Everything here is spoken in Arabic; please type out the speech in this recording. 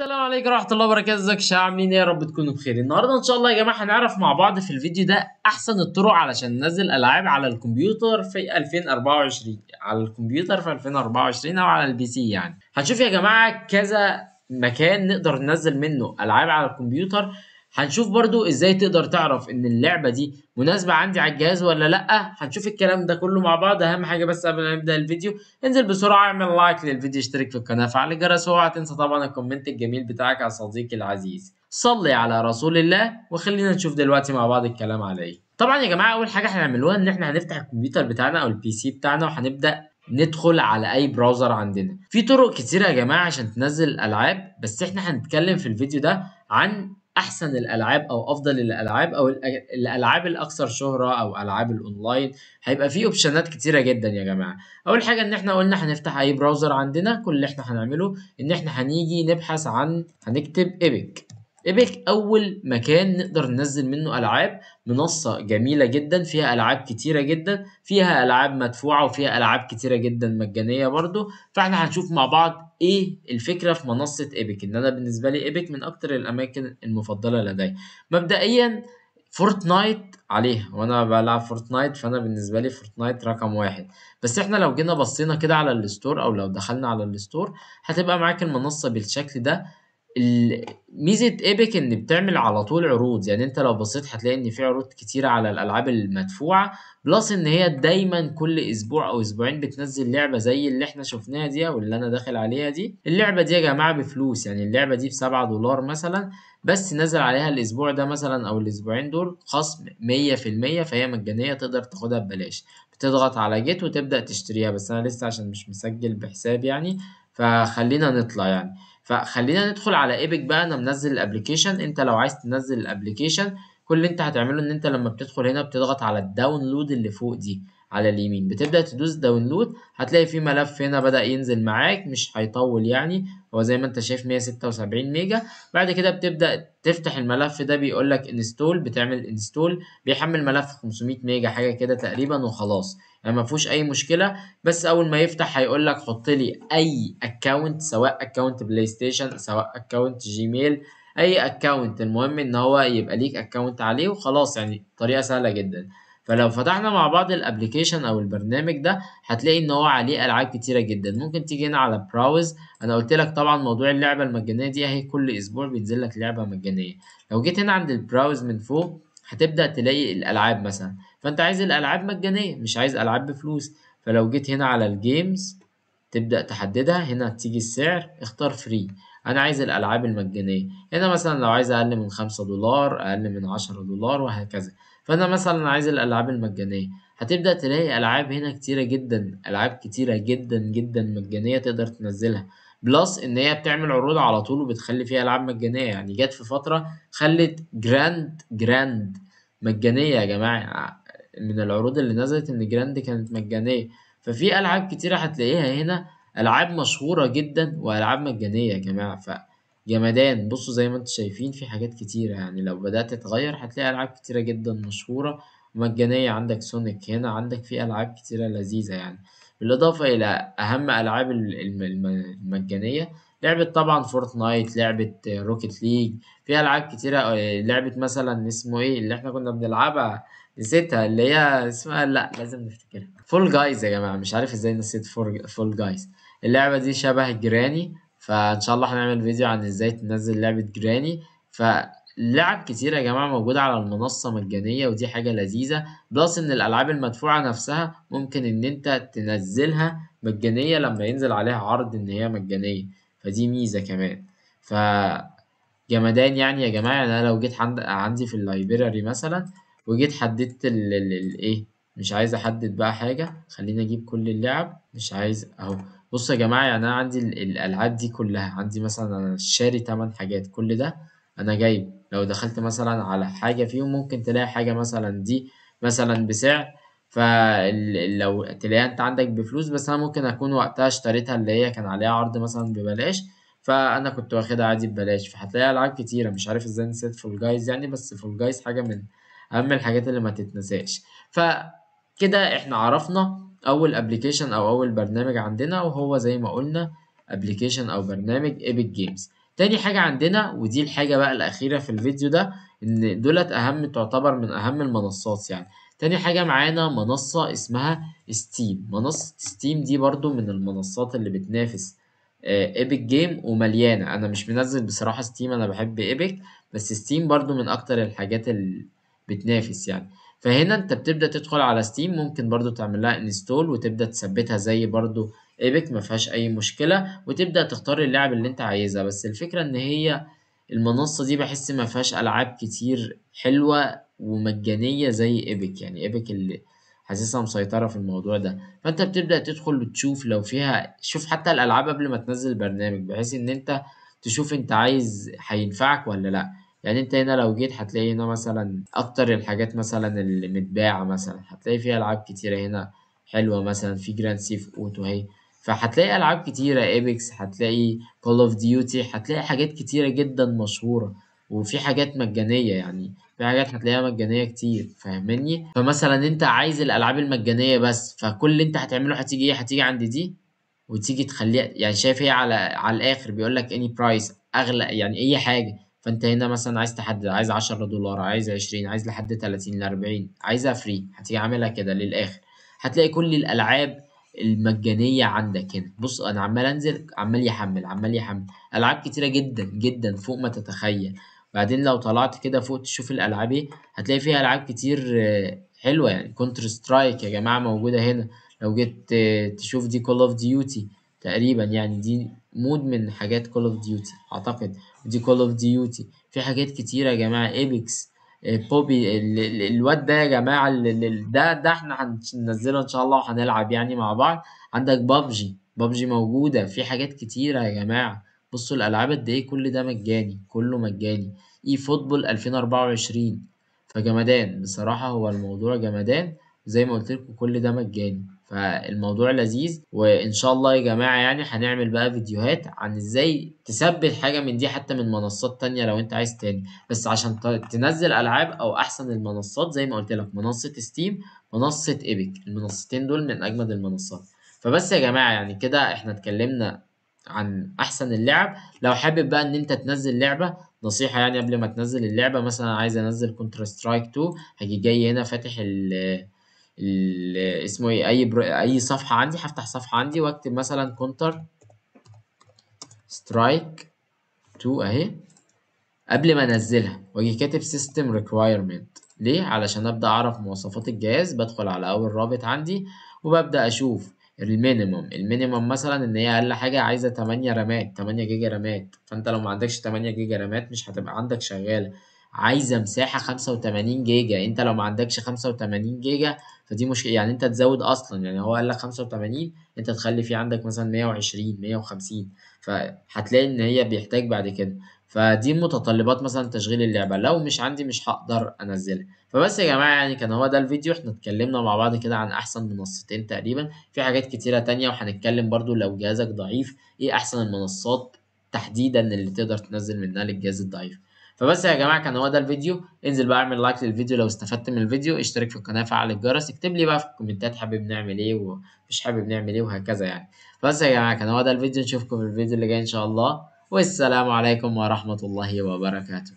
السلام عليكم ورحمه الله وبركاته ازيك يا عاملين ايه يا رب تكونوا بخير النهارده ان شاء الله يا جماعه هنعرف مع بعض في الفيديو ده احسن الطرق علشان ننزل العاب على الكمبيوتر في 2024 على الكمبيوتر في 2024 او على البي سي يعني هنشوف يا جماعه كذا مكان نقدر ننزل منه العاب على الكمبيوتر هنشوف برضو ازاي تقدر تعرف ان اللعبه دي مناسبه عندي على الجهاز ولا لا هنشوف الكلام ده كله مع بعض اهم حاجه بس قبل ما نبدا الفيديو انزل بسرعه اعمل لايك للفيديو اشترك في القناه فعل الجرس ولا تنسى طبعا الكومنت الجميل بتاعك على صديقي العزيز صلي على رسول الله وخلينا نشوف دلوقتي مع بعض الكلام عليه طبعا يا جماعه اول حاجه هنعملوها ان احنا هنفتح الكمبيوتر بتاعنا او البي سي بتاعنا وهنبدا ندخل على اي براوزر عندنا في طرق كتيره يا جماعه عشان تنزل الالعاب بس احنا هنتكلم في الفيديو ده عن احسن الالعاب او افضل الالعاب او الالعاب الاكثر شهره او العاب الاونلاين هيبقى فيه اوبشنات كتيره جدا يا جماعه اول حاجه ان احنا قلنا هنفتح اي براوزر عندنا كل اللي احنا هنعمله ان احنا هنيجي نبحث عن هنكتب ايبك ايبك اول مكان نقدر ننزل منه العاب منصه جميله جدا فيها العاب كتيره جدا فيها العاب مدفوعه وفيها العاب كتيره جدا مجانيه برضو فاحنا هنشوف مع بعض ايه الفكره في منصه ايبك ان انا بالنسبه لي ايبك من اكتر الاماكن المفضله لدي مبدئيا فورتنايت عليها وانا بلعب فورتنايت فانا بالنسبه لي فورتنايت رقم واحد بس احنا لو جينا بصينا كده على الستور او لو دخلنا على الستور هتبقى معاك المنصه بالشكل ده ميزه ايبك ان بتعمل على طول عروض يعني انت لو بصيت هتلاقي ان في عروض كتيره على الالعاب المدفوعه بلس ان هي دايما كل اسبوع او اسبوعين بتنزل لعبه زي اللي احنا شفناها دي او اللي انا داخل عليها دي اللعبه دي يا جماعه بفلوس يعني اللعبه دي ب 7 دولار مثلا بس نزل عليها الاسبوع ده مثلا او الاسبوعين دول خصم 100% فهي مجانيه تقدر تاخدها ببلاش بتضغط على جيت وتبدا تشتريها بس انا لسه عشان مش مسجل بحساب يعني فخلينا نطلع يعني فخلينا ندخل على ايبك بقى انا منزل الابلكيشن انت لو عايز تنزل الابلكيشن كل اللي انت هتعمله ان انت لما بتدخل هنا بتضغط على الداونلود اللي فوق دي على اليمين بتبدا تدوس داونلود هتلاقي في ملف هنا بدا ينزل معاك مش هيطول يعني هو زي ما انت شايف 176 ميجا بعد كده بتبدا تفتح الملف ده بيقول لك انستول بتعمل انستول بيحمل ملف 500 ميجا حاجه كده تقريبا وخلاص يعني ما فيهوش اي مشكله بس اول ما يفتح هيقول لك حط لي اي اكونت سواء اكونت بلاي ستيشن سواء اكونت جيميل اي اكونت المهم ان هو يبقى ليك اكونت عليه وخلاص يعني طريقه سهله جدا فلو فتحنا مع بعض الابلكيشن او البرنامج ده هتلاقي ان هو عليه العاب كتيره جدا ممكن تيجي هنا على براوز انا قلت لك طبعا موضوع اللعبه المجانيه دي اهي كل اسبوع بينزل لك لعبه مجانيه لو جيت هنا عند البراوز من فوق هتبدا تلاقي الالعاب مثلا فانت عايز الالعاب مجانيه مش عايز العاب بفلوس فلو جيت هنا على الجيمز تبدا تحددها هنا تيجي السعر اختار فري انا عايز الالعاب المجانيه هنا مثلا لو عايز اقل من خمسة دولار اقل من عشرة دولار وهكذا فانا مثلا عايز الالعاب المجانيه هتبدا تلاقي العاب هنا كتيره جدا العاب كتيره جدا جدا مجانيه تقدر تنزلها بلس ان هي بتعمل عروض على طول وبتخلي فيها العاب مجانيه يعني جت في فتره خلت جراند جراند مجانيه يا جماعه من العروض اللي نزلت ان جراند كانت مجانيه ففي العاب كتيره هتلاقيها هنا العاب مشهوره جدا والعاب مجانيه يا جماعه ف جمدان بصوا زي ما انتم شايفين في حاجات كتيرة يعني لو بدأت تتغير هتلاقي ألعاب كتيرة جدا مشهورة مجانية عندك سونيك هنا عندك في ألعاب كتيرة لذيذة يعني بالإضافة إلى أهم ألعاب المجانية لعبة طبعا فورتنايت لعبة روكيت ليج في ألعاب كتيرة آه، لعبة مثلا اسمه إيه اللي إحنا كنا بنلعبها نسيتها اللي هي اسمها لأ لازم نفتكرها فول جايز يا جماعة مش عارف إزاي نسيت فول جايز اللعبة دي شبه جراني فإن شاء الله هنعمل فيديو عن إزاي تنزل لعبة جراني فا لعب كتير يا جماعة موجودة على المنصة مجانية ودي حاجة لذيذة بلس إن الألعاب المدفوعة نفسها ممكن إن أنت تنزلها مجانية لما ينزل عليها عرض إن هي مجانية فدي ميزة كمان ف جمدان يعني يا جماعة يعني أنا لو جيت عندي في اللايبراري مثلا وجيت حددت الإيه مش عايز أحدد بقى حاجة خليني أجيب كل اللعب مش عايز أهو بصوا يا جماعة يعني أنا عندي الألعاب دي كلها عندي مثلا أنا شاري تمن حاجات كل ده انا جايبه لو دخلت مثلا على حاجة فيهم ممكن تلاقي حاجة مثلا دي مثلا بسعر فلو تلاقيها انت عندك بفلوس بس انا ممكن اكون وقتها اشتريتها اللي هي كان عليها عرض مثلا ببلاش فانا كنت واخدها عادي ببلاش فهتلاقي العاب كتيرة مش عارف ازاي نسيت فول جايز يعني بس فول جايز حاجة من اهم الحاجات اللي ما تتنساش فكده احنا عرفنا اول ابلكيشن او اول برنامج عندنا وهو زي ما قلنا ابلكيشن او برنامج ايبك جيمز تاني حاجة عندنا ودي الحاجة بقى الأخيرة في الفيديو ده إن دولت أهم تعتبر من أهم المنصات يعني تاني حاجة معانا منصة اسمها ستيم منصة ستيم دي برضو من المنصات اللي بتنافس ايبك آه، جيم ومليانة أنا مش منزل بصراحة ستيم أنا بحب ايبك بس ستيم برضو من أكتر الحاجات اللي بتنافس يعني فهنا أنت بتبدأ تدخل على ستيم ممكن برضو تعمل لها انستول وتبدأ تثبتها زي برضو ايبك ما فيهاش اي مشكله وتبدا تختار اللعب اللي انت عايزها بس الفكره ان هي المنصه دي بحس ما فيهاش العاب كتير حلوه ومجانيه زي ايبك يعني ايبك اللي حاسسها مسيطرة في الموضوع ده فانت بتبدأ تدخل وتشوف لو فيها شوف حتى الألعاب قبل ما تنزل برنامج بحيث ان انت تشوف انت عايز هينفعك ولا لا يعني انت هنا لو جيت هتلاقي هنا مثلا اكتر الحاجات مثلا اللي متباعة مثلا هتلاقي فيها العاب كتيرة هنا حلوة مثلا في جراند سيف اوتو اهي فهتلاقي ألعاب كتيرة ايبكس هتلاقي كول اوف ديوتي هتلاقي حاجات كتيرة جدًا مشهورة، وفي حاجات مجانية يعني في حاجات هتلاقيها مجانية كتير فاهماني؟ فمثلًا أنت عايز الألعاب المجانية بس فكل اللي أنت هتعمله هتيجي إيه هتيجي عند دي وتيجي تخليها يعني شايف هي على على الآخر بيقول لك اني برايس أغلى يعني أي حاجة فأنت هنا مثلًا عايز تحدد عايز $10 دولار عايز 20 عايز لحد 30 ل40 عايزها فري هتيجي عاملها كده للآخر هتلاقي كل الألعاب المجانيه عندك هنا بص انا عمال انزل عمال يحمل عمال يحمل العاب كتيره جدا جدا فوق ما تتخيل بعدين لو طلعت كده فوق تشوف الالعاب ايه هتلاقي فيها العاب كتير آه، حلوه يعني كونتر سترايك يا جماعه موجوده هنا لو جيت آه، تشوف دي كول اوف ديوتي تقريبا يعني دي مود من حاجات كول اوف ديوتي اعتقد دي كول اوف ديوتي في حاجات كتيره يا جماعه ايبكس بوبي الواد ده يا جماعه ده ده احنا هننزله ان شاء الله وهنلعب يعني مع بعض عندك بابجي بابجي موجوده في حاجات كتيره يا جماعه بصوا الالعاب قد ايه كل ده مجاني كله مجاني اي فوتبول 2024 فجمدان بصراحه هو الموضوع جمدان زي ما قلت لكم كل ده مجاني فالموضوع لذيذ وان شاء الله يا جماعه يعني هنعمل بقى فيديوهات عن ازاي تثبت حاجه من دي حتى من منصات تانية لو انت عايز تاني بس عشان تنزل العاب او احسن المنصات زي ما قلت لك منصه ستيم منصه ايبك المنصتين دول من اجمد المنصات فبس يا جماعه يعني كده احنا اتكلمنا عن احسن اللعب لو حابب بقى ان انت تنزل لعبه نصيحه يعني قبل ما تنزل اللعبه مثلا عايز انزل كونتر سترايك 2 هاجي جاي هنا فاتح ال اسمه ايه اي برو اي صفحه عندي هفتح صفحه عندي واكتب مثلا كونتر سترايك 2 اهي قبل ما انزلها واجي كاتب سيستم ريكوايرمنت ليه علشان ابدا اعرف مواصفات الجهاز بدخل على اول رابط عندي وببدا اشوف المينيموم المينيموم مثلا ان هي اقل حاجه عايزه 8 رامات 8 جيجا رامات فانت لو ما عندكش 8 جيجا رامات مش هتبقى عندك شغاله عايزه مساحه 85 جيجا انت لو ما عندكش 85 جيجا فدي مشكله يعني انت تزود اصلا يعني هو قال لك 85 انت تخلي في عندك مثلا 120 150 فهتلاقي ان هي بيحتاج بعد كده فدي متطلبات مثلا تشغيل اللعبه لو مش عندي مش هقدر انزلها فبس يا جماعه يعني كان هو ده الفيديو احنا اتكلمنا مع بعض كده عن احسن منصتين تقريبا في حاجات كتيره تانية وهنتكلم برضو لو جهازك ضعيف ايه احسن المنصات تحديدا اللي تقدر تنزل منها للجهاز الضعيف فبس يا جماعه كان هو ده الفيديو انزل بقى اعمل لايك للفيديو لو استفدت من الفيديو اشترك في القناه فعل الجرس اكتب لي بقى في الكومنتات حابب نعمل ايه ومش حابب نعمل ايه وهكذا يعني بس يا جماعه كان هو ده الفيديو نشوفكم في الفيديو اللي جاي ان شاء الله والسلام عليكم ورحمه الله وبركاته